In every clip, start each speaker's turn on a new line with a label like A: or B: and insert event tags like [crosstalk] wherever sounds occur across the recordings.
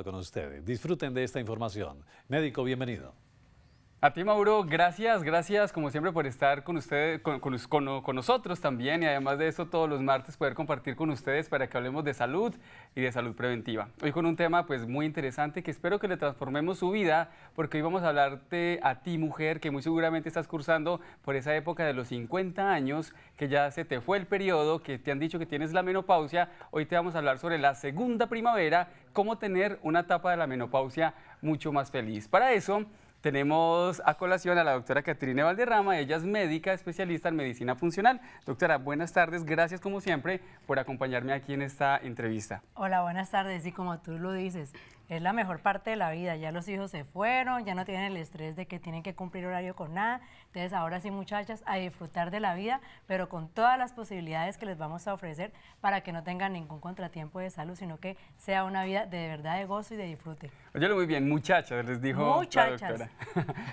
A: con ustedes. Disfruten de esta información. Médico, bienvenido. A ti, Mauro, gracias, gracias como siempre por estar con ustedes, con, nosotros también y además de eso todos los martes poder compartir con ustedes para que hablemos de salud y de salud preventiva. Hoy con un tema pues muy interesante que espero que le transformemos su vida porque hoy vamos a hablarte a ti mujer que muy seguramente estás cursando por esa época de los 50 años que ya se te fue el periodo, que te han dicho que tienes la menopausia. Hoy te vamos a hablar sobre la segunda primavera, cómo tener una etapa de la menopausia mucho más feliz. Para eso tenemos a colación a la doctora Caterina Valderrama, ella es médica especialista en medicina funcional. Doctora, buenas tardes, gracias como siempre por acompañarme aquí en esta entrevista.
B: Hola, buenas tardes y como tú lo dices, es la mejor parte de la vida. Ya los hijos se fueron, ya no tienen el estrés de que tienen que cumplir horario con nada. Entonces, ahora sí, muchachas, a disfrutar de la vida, pero con todas las posibilidades que les vamos a ofrecer para que no tengan ningún contratiempo de salud, sino que sea una vida de verdad de gozo y de disfrute.
A: Oye, muy bien, muchachas, les dijo muchachas. doctora.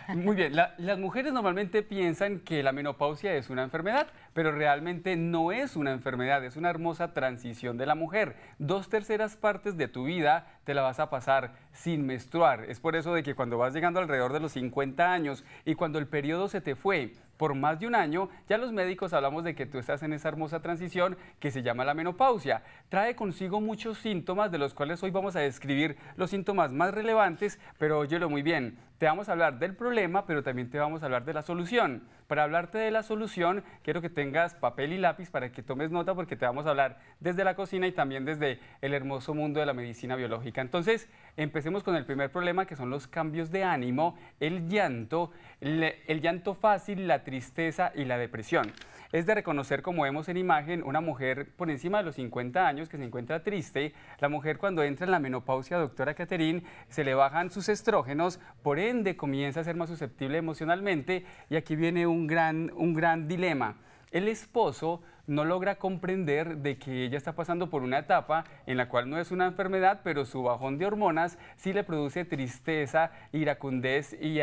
A: [laughs] muy bien, las mujeres normalmente piensan que la menopausia es una enfermedad, pero realmente no es una enfermedad, es una hermosa transición de la mujer. Dos terceras partes de tu vida te la vas a pasar sin menstruar. Es por eso de que cuando vas llegando alrededor de los 50 años y cuando el periodo se te fue por más de un año, ya los médicos hablamos de que tú estás en esa hermosa transición que se llama la menopausia. Trae consigo muchos síntomas de los cuales hoy vamos a describir los síntomas más relevantes, pero óyelo muy bien te vamos a hablar del problema, pero también te vamos a hablar de la solución. Para hablarte de la solución, quiero que tengas papel y lápiz para que tomes nota porque te vamos a hablar desde la cocina y también desde el hermoso mundo de la medicina biológica. Entonces, empecemos con el primer problema que son los cambios de ánimo, el llanto, el, llanto fácil, la tristeza y la depresión. Es de reconocer, como vemos en imagen, una mujer por encima de los 50 años que se encuentra triste. La mujer cuando entra en la menopausia, doctora Caterín, se le bajan sus estrógenos, por comienza a ser más susceptible emocionalmente y aquí viene un gran, un gran dilema el esposo no logra comprender de que ella está pasando por una etapa en la cual no es una enfermedad, pero su bajón de hormonas sí le produce tristeza, iracundez y,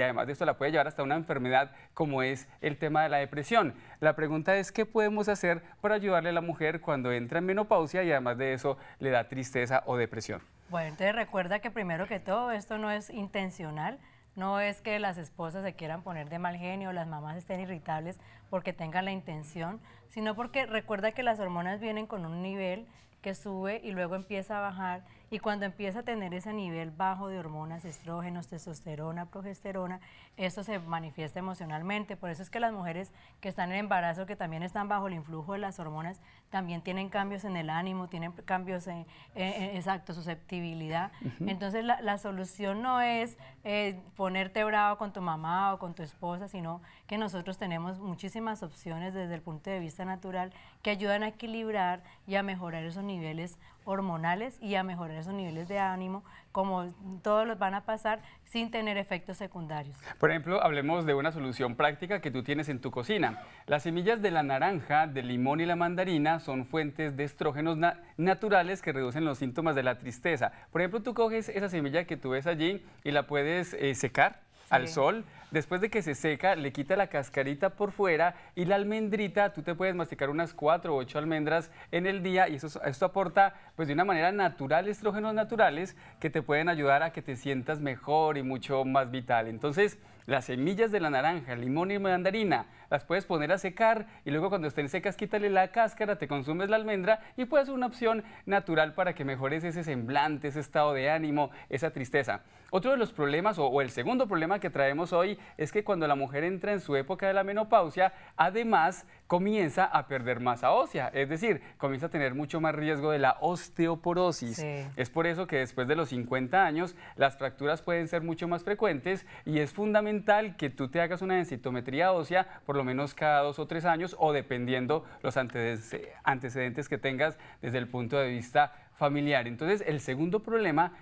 A: además de esto la puede llevar hasta una enfermedad como es el tema de la depresión. La pregunta es qué podemos hacer para ayudarle a la mujer cuando entra en menopausia y además de eso le da tristeza o depresión.
B: Bueno, entonces recuerda que primero que todo esto no es intencional, no es que las esposas se quieran poner de mal genio, las mamás estén irritables porque tengan la intención, sino porque recuerda que las hormonas vienen con un nivel que sube y luego empieza a bajar y cuando empieza a tener ese nivel bajo de hormonas, estrógenos, testosterona, progesterona, eso se manifiesta emocionalmente. Por eso es que las mujeres que están en embarazo, que también están bajo el influjo de las hormonas, también tienen cambios en el ánimo, tienen cambios en, eh, eh, exacto, susceptibilidad. Entonces la, solución no es eh, ponerte bravo con tu mamá o con tu esposa, sino que nosotros tenemos muchísimas opciones desde el punto de vista natural que ayudan a equilibrar y a mejorar esos niveles hormonales y a mejorar esos niveles de ánimo como todos los van a pasar sin tener efectos secundarios.
A: Por ejemplo, hablemos de una solución práctica que tú tienes en tu cocina. Las semillas de la naranja, del limón y la mandarina son fuentes de estrógenos naturales que reducen los síntomas de la tristeza. Por ejemplo, tú coges esa semilla que tú ves allí y la puedes eh, secar al sol, Después de que se seca, le quita la cascarita por fuera y la almendrita, tú te puedes masticar unas cuatro o ocho almendras en el día y eso, esto aporta pues de una manera natural estrógenos naturales que te pueden ayudar a que te sientas mejor y mucho más vital. Entonces, las semillas de la naranja, limón y mandarina. Las puedes poner a secar y luego cuando estén secas quítale la cáscara, te consumes la almendra y puedes una opción natural para que mejores ese semblante, ese estado de ánimo, esa tristeza. Otro de los problemas o, el segundo problema que traemos hoy es que cuando la mujer entra en su época de la menopausia, además comienza a perder masa ósea, es decir, comienza a tener mucho más riesgo de la osteoporosis. Es por eso que después de los 50 años las fracturas pueden ser mucho más frecuentes y es fundamental que tú te hagas una densitometría ósea por lo menos cada dos o tres años o dependiendo los antecedentes eh, que tengas desde el punto de vista familiar. Entonces, el segundo problema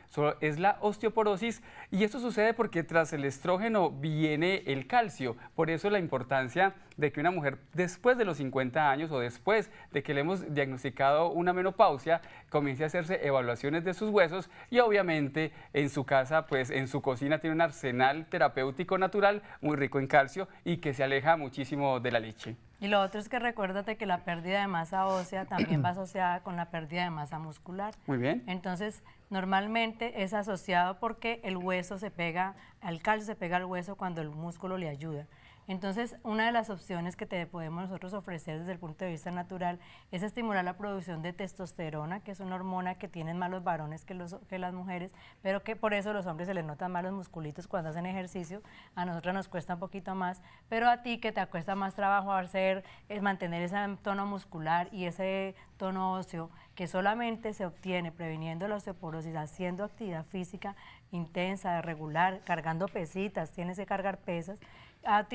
A: es la osteoporosis y esto sucede porque tras el estrógeno viene el calcio. Por eso la importancia de que una mujer después de los 50 años o después de que le hemos diagnosticado una menopausia, comience a hacerse evaluaciones de sus huesos y obviamente en su casa, pues en su cocina tiene un arsenal terapéutico natural muy rico en calcio y que se aleja muchísimo de la leche.
B: Y lo otro es que recuérdate que la pérdida de masa ósea también va asociada con la pérdida de masa muscular. Muy bien. Entonces, normalmente es asociado porque el hueso se pega, al calcio se pega al hueso cuando el músculo le ayuda. Entonces, una de las opciones que te podemos nosotros ofrecer desde el punto de vista natural es estimular la producción de testosterona, que es una hormona que tienen más los varones que, las mujeres, pero que por eso los hombres se les notan más los musculitos cuando hacen ejercicio, a nosotros nos cuesta un poquito más, pero a ti que te cuesta más trabajo hacer, es eh, mantener ese tono muscular y ese tono óseo que solamente se obtiene previniendo la osteoporosis, haciendo actividad física intensa, regular, cargando pesitas, tienes que cargar pesas,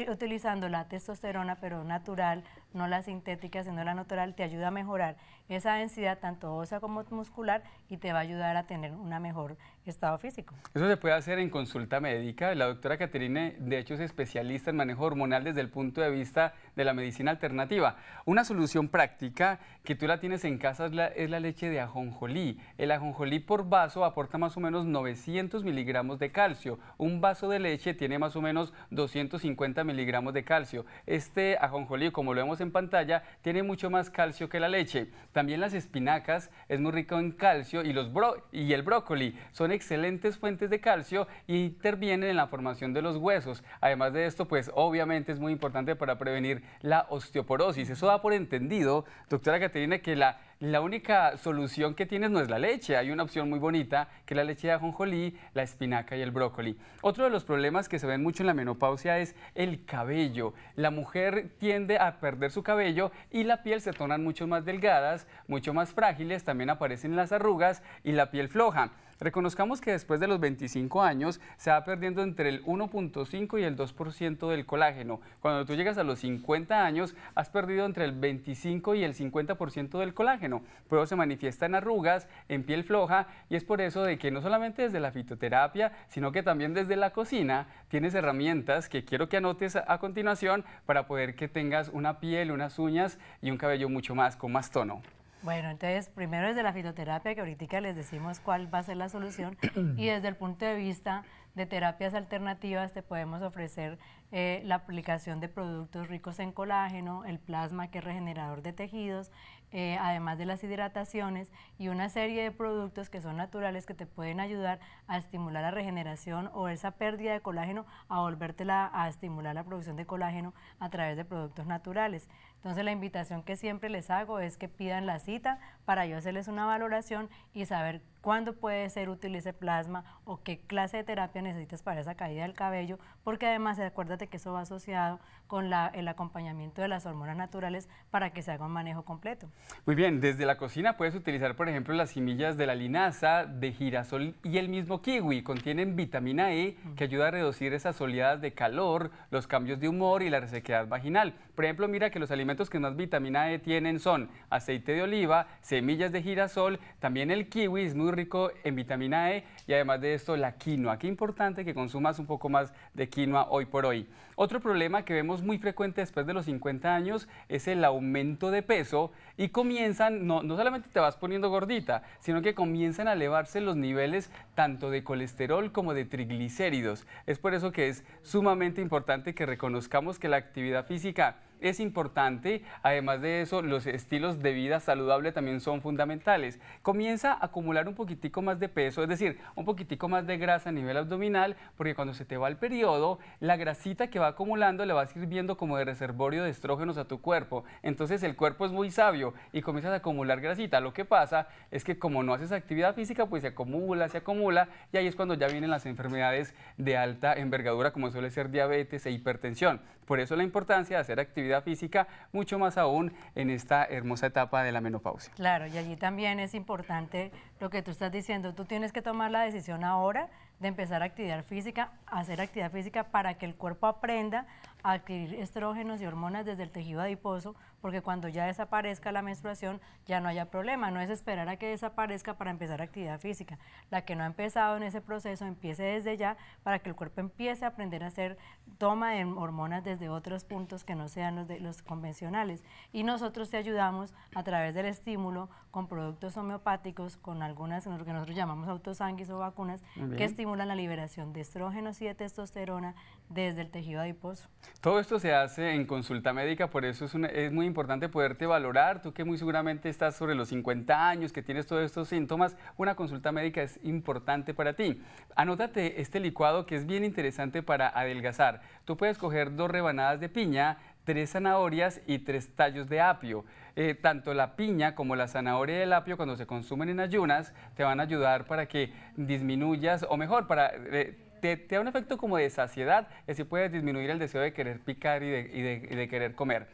B: utilizando la testosterona, pero natural, no la sintética, sino la natural, te ayuda a mejorar esa densidad tanto ósea como muscular y te va a ayudar a tener un mejor estado físico.
A: Eso se puede hacer en consulta médica. La doctora Caterine, de hecho, es especialista en manejo hormonal desde el punto de vista de la medicina alternativa. Una solución práctica que tú la tienes en casa es la, leche de ajonjolí. El ajonjolí por vaso aporta más o menos 900 miligramos de calcio. Un vaso de leche tiene más o menos 250 miligramos de calcio. Este ajonjolí, como lo vemos en pantalla, tiene mucho más calcio que la leche. También las espinacas es muy rico en calcio y, los y el brócoli son excelentes fuentes de calcio y e intervienen en la formación de los huesos. Además de esto, pues obviamente es muy importante para prevenir la osteoporosis. Eso da por entendido, doctora Caterina, que la la única solución que tienes no es la leche. Hay una opción muy bonita que es la leche de ajonjolí, la espinaca y el brócoli. Otro de los problemas que se ven mucho en la menopausia es el cabello. La mujer tiende a perder su cabello y la piel se tornan mucho más delgadas, mucho más frágiles, también aparecen las arrugas y la piel floja. Reconozcamos que después de los 25 años se va perdiendo entre el 1.5 y el 2% del colágeno. Cuando tú llegas a los 50 años, has perdido entre el 25 y el 50% del colágeno. Luego se manifiesta en arrugas, en piel floja, y es por eso de que no solamente desde la fitoterapia, sino que también desde la cocina tienes herramientas que quiero que anotes a continuación para poder que tengas una piel, unas uñas y un cabello mucho más, con más tono.
B: Bueno, entonces primero desde la fitoterapia, que ahorita les decimos cuál va a ser la solución, y [clears throat] desde el punto de vista de terapias alternativas te podemos ofrecer eh, la aplicación de productos ricos en colágeno, el plasma que es regenerador de tejidos, eh, además de las hidrataciones y una serie de productos que son naturales que te pueden ayudar a estimular la regeneración o esa pérdida de colágeno a volvértela a estimular la producción de colágeno a través de productos naturales. Entonces la invitación que siempre les hago es que pidan la cita para yo hacerles una valoración y saber cuándo puede ser útil ese plasma o qué clase de terapia necesitas para esa caída del cabello, porque además acuérdate que eso va asociado con el acompañamiento de las hormonas naturales para que se haga un manejo completo.
A: Muy bien, desde la cocina puedes utilizar, por ejemplo, las semillas de la linaza, de girasol y el mismo kiwi. Contienen vitamina E que ayuda a reducir esas oleadas de calor, los cambios de humor y la resequedad vaginal. Por ejemplo, mira que los alimentos que más vitamina E tienen son aceite de oliva, semillas de girasol, también el kiwi es muy rico en vitamina E y además de esto la quinoa. Qué importante que consumas un poco más de quinoa hoy por hoy. Otro problema que vemos muy frecuente después de los 50 años es el aumento de peso y comienzan, no, no solamente te vas poniendo gordita, sino que comienzan a elevarse los niveles tanto de colesterol como de triglicéridos. Es por eso que es sumamente importante que reconozcamos que la actividad física es importante. Además de eso, los estilos de vida saludable también son fundamentales. Comienza a acumular un poquitico más de peso, es decir, un poquitico más de grasa a nivel abdominal, porque cuando se te va el periodo, la grasita que va acumulando le va sirviendo como de reservorio de estrógenos a tu cuerpo. Entonces el cuerpo es muy sabio y comienzas a acumular grasita. Lo que pasa es que como no haces actividad física, pues se acumula, se acumula y ahí es cuando ya vienen las enfermedades de alta envergadura, como suele ser diabetes e hipertensión. Por eso la importancia de hacer actividad física, mucho más aún en esta hermosa etapa de la menopausia.
B: Claro, y allí también es importante lo que tú estás diciendo, tú tienes que tomar la decisión ahora de empezar a actividad física, hacer actividad física para que el cuerpo aprenda adquirir estrógenos y hormonas desde el tejido adiposo, porque cuando ya desaparezca la menstruación ya no haya problema, no es esperar a que desaparezca para empezar actividad física. La que no ha empezado en ese proceso empiece desde ya para que el cuerpo empiece a aprender a hacer toma de hormonas desde otros puntos que no sean los, los convencionales. Y nosotros te ayudamos a través del estímulo con productos homeopáticos, con algunas que nosotros llamamos autosanguis o vacunas, que estimulan la liberación de estrógenos y de testosterona desde el tejido adiposo.
A: Todo esto se hace en consulta médica, por eso es, muy importante poderte valorar. Tú que muy seguramente estás sobre los 50 años, que tienes todos estos síntomas, una consulta médica es importante para ti. Anótate este licuado que es bien interesante para adelgazar. Tú puedes coger dos rebanadas de piña, tres zanahorias y tres tallos de apio. Eh, tanto la piña como la zanahoria y el apio cuando se consumen en ayunas te van a ayudar para que disminuyas o mejor para... Eh, te, da un efecto como de saciedad, es si puedes disminuir el deseo de querer picar y de, querer comer.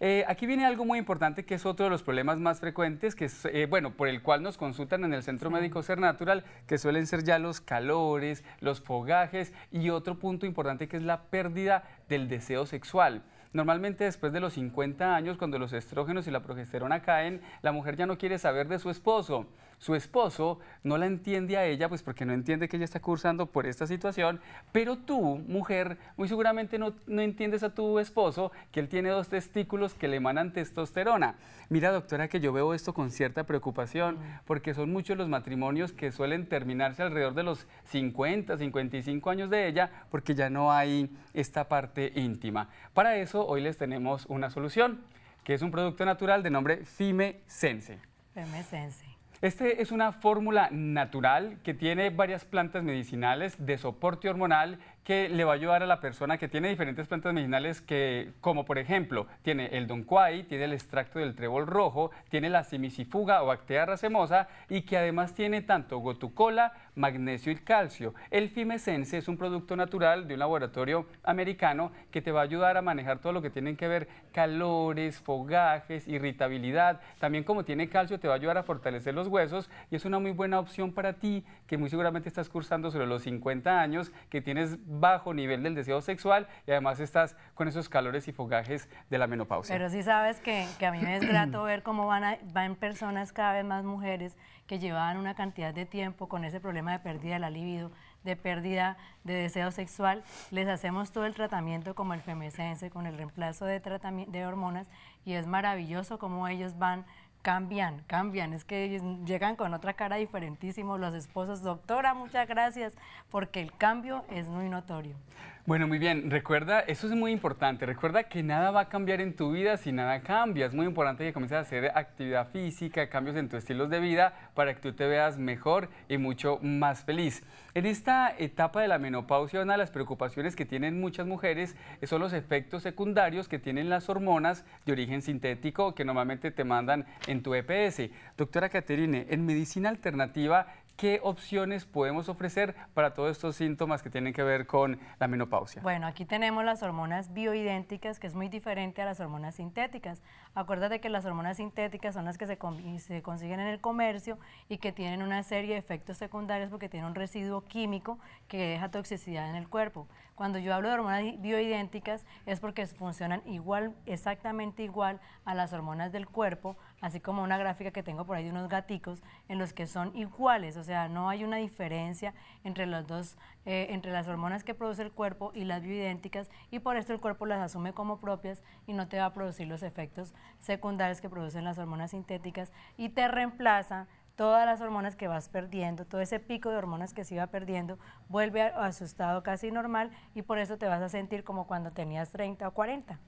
A: Eh, aquí viene algo muy importante que es otro de los problemas más frecuentes, que eh, bueno, por el cual nos consultan en el Centro Médico Ser Natural, que suelen ser ya los calores, los fogajes y otro punto importante que es la pérdida del deseo sexual. Normalmente después de los 50 años, cuando los estrógenos y la progesterona caen, la mujer ya no quiere saber de su esposo. Su esposo no la entiende a ella, pues porque no entiende que ella está cursando por esta situación, pero tú, mujer, muy seguramente no, entiendes a tu esposo que él tiene dos testículos que le emanan testosterona. Mira, doctora, que yo veo esto con cierta preocupación, mm. porque son muchos los matrimonios que suelen terminarse alrededor de los 50, 55 años de ella, porque ya no hay esta parte íntima. Para eso hoy les tenemos una solución, que es un producto natural de nombre Fime Sense.
B: Fime Sense.
A: Este es una fórmula natural que tiene varias plantas medicinales de soporte hormonal que le va a ayudar a la persona que tiene diferentes plantas medicinales que, como por ejemplo, tiene el Don Quai, tiene el extracto del trébol rojo, tiene la simicifuga o actea racemosa y que además tiene tanto gotu-cola, magnesio y calcio. El Fimesense es un producto natural de un laboratorio americano que te va a ayudar a manejar todo lo que tienen que ver calores, fogajes, irritabilidad. También como tiene calcio te va a ayudar a fortalecer los huesos y es una muy buena opción para ti que muy seguramente estás cursando sobre los 50 años, que tienes bajo nivel del deseo sexual y además estás con esos calores y fogajes de la menopausia. Pero sí
B: sabes que, a mí me es grato ver cómo van, van personas cada vez más mujeres que llevaban una cantidad de tiempo con ese problema de pérdida de la libido, de pérdida de deseo sexual, les hacemos todo el tratamiento como el femesense, con el reemplazo de, de hormonas y es maravilloso cómo ellos van cambian, cambian, es que llegan con otra cara diferentísimo los esposos. Doctora, muchas gracias, porque el cambio es muy notorio.
A: Bueno, muy bien. Recuerda, eso es muy importante. Recuerda que nada va a cambiar en tu vida si nada cambia. Es muy importante que comiences a hacer actividad física, cambios en tus estilos de vida para que tú te veas mejor y mucho más feliz. En esta etapa de la menopausia, una de las preocupaciones que tienen muchas mujeres son los efectos secundarios que tienen las hormonas de origen sintético que normalmente te mandan en tu EPS. Doctora Caterine, en medicina alternativa, ¿qué opciones podemos ofrecer para todos estos síntomas que tienen que ver con la menopausia?
B: Bueno, aquí tenemos las hormonas bioidénticas, que es muy diferente a las hormonas sintéticas. Acuérdate que las hormonas sintéticas son las que se, consiguen en el comercio y que tienen una serie de efectos secundarios porque tienen un residuo químico que deja toxicidad en el cuerpo. Cuando yo hablo de hormonas bioidénticas es porque funcionan igual, exactamente igual a las hormonas del cuerpo, así como una gráfica que tengo por ahí de unos gaticos en los que son iguales, o sea, no hay una diferencia entre las dos, eh, entre las hormonas que produce el cuerpo y las bioidénticas y por esto el cuerpo las asume como propias y no te va a producir los efectos secundarios que producen las hormonas sintéticas y te reemplaza todas las hormonas que vas perdiendo, todo ese pico de hormonas que se iba perdiendo, vuelve a, su estado casi normal y por eso te vas a sentir como cuando tenías 30 o 40.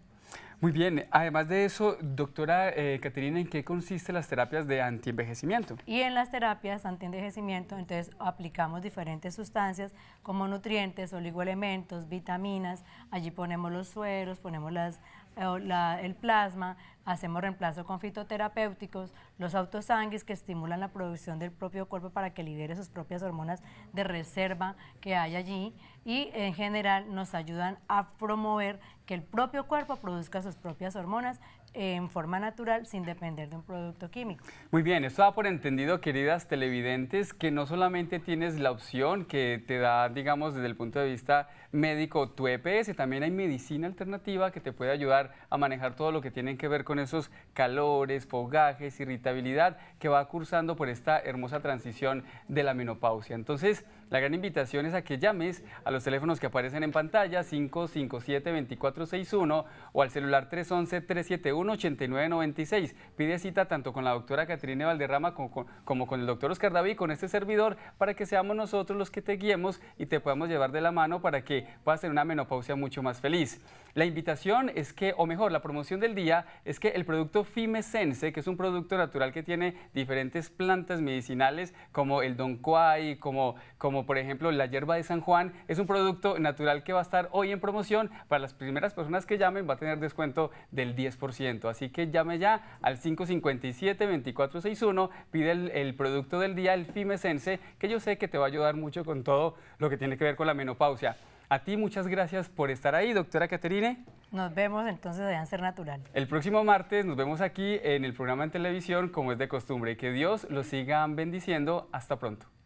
A: Muy bien, además de eso, doctora eh, Caterina, ¿en qué consisten las terapias de antienvejecimiento?
B: Y en las terapias antienvejecimiento, entonces aplicamos diferentes sustancias como nutrientes, oligoelementos, vitaminas, allí ponemos los sueros, ponemos las eh, el plasma, hacemos reemplazo con fitoterapéuticos, los autosanguis que estimulan la producción del propio cuerpo para que libere sus propias hormonas de reserva que hay allí y en general nos ayudan a promover que el propio cuerpo produzca sus propias hormonas en forma natural sin depender de un producto químico.
A: Muy bien, esto da por entendido, queridas televidentes, que no solamente tienes la opción que te da, digamos, desde el punto de vista médico tu EPS, también hay medicina alternativa que te puede ayudar a manejar todo lo que tiene que ver con esos calores, fogajes, irritabilidad que va cursando por esta hermosa transición de la menopausia. Entonces, la gran invitación es a que llames a los teléfonos que aparecen en pantalla 557-2461 o al celular 311-371-8996. Pide cita tanto con la doctora Caterine Valderrama como con, el doctor Oscar David, con este servidor, para que seamos nosotros los que te guiemos y te podamos llevar de la mano para que puedas tener una menopausia mucho más feliz. La invitación es que, o mejor, la promoción del día es que el producto Fimesense, que es un producto natural que tiene diferentes plantas medicinales como el Don Quai, como, como por ejemplo la hierba de San Juan, es un producto natural que va a estar hoy en promoción. Para las primeras personas que llamen va a tener descuento del 10%. Así que llame ya al 557-2461, pide el, producto del día, el Fimesense, que yo sé que te va a ayudar mucho con todo lo que tiene que ver con la menopausia. A ti muchas gracias por estar ahí, doctora Caterine.
B: Nos vemos entonces de Ser Natural.
A: El próximo martes nos vemos aquí en el programa en televisión como es de costumbre que Dios los siga bendiciendo. Hasta pronto.